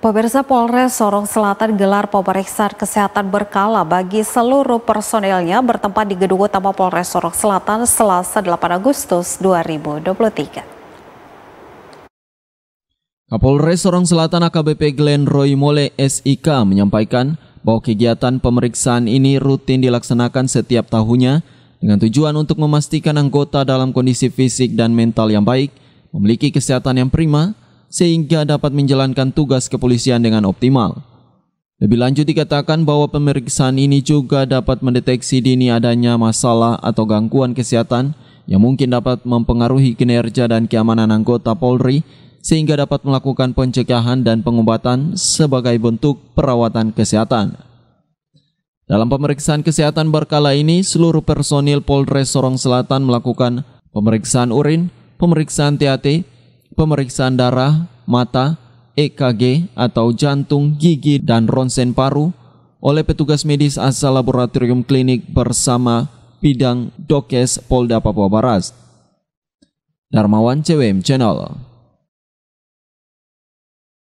Pemirsa Polres Sorong Selatan gelar pemeriksaan kesehatan berkala bagi seluruh personelnya bertempat di Gedung Utama Polres Sorong Selatan Selasa 8 Agustus 2023. Kapolres Sorong Selatan AKBP Glenn Roy Mole SIK menyampaikan bahwa kegiatan pemeriksaan ini rutin dilaksanakan setiap tahunnya dengan tujuan untuk memastikan anggota dalam kondisi fisik dan mental yang baik, memiliki kesehatan yang prima, sehingga dapat menjalankan tugas kepolisian dengan optimal. Lebih lanjut dikatakan bahwa pemeriksaan ini juga dapat mendeteksi dini adanya masalah atau gangguan kesehatan yang mungkin dapat mempengaruhi kinerja dan keamanan anggota Polri sehingga dapat melakukan pencegahan dan pengobatan sebagai bentuk perawatan kesehatan. Dalam pemeriksaan kesehatan berkala ini, seluruh personil Polres Sorong Selatan melakukan pemeriksaan urin, pemeriksaan TAT, pemeriksaan darah, mata, EKG atau jantung, gigi, dan ronsen paru oleh petugas medis asal laboratorium klinik bersama bidang Dokes Polda Papua Barat. Darmawan CWM Channel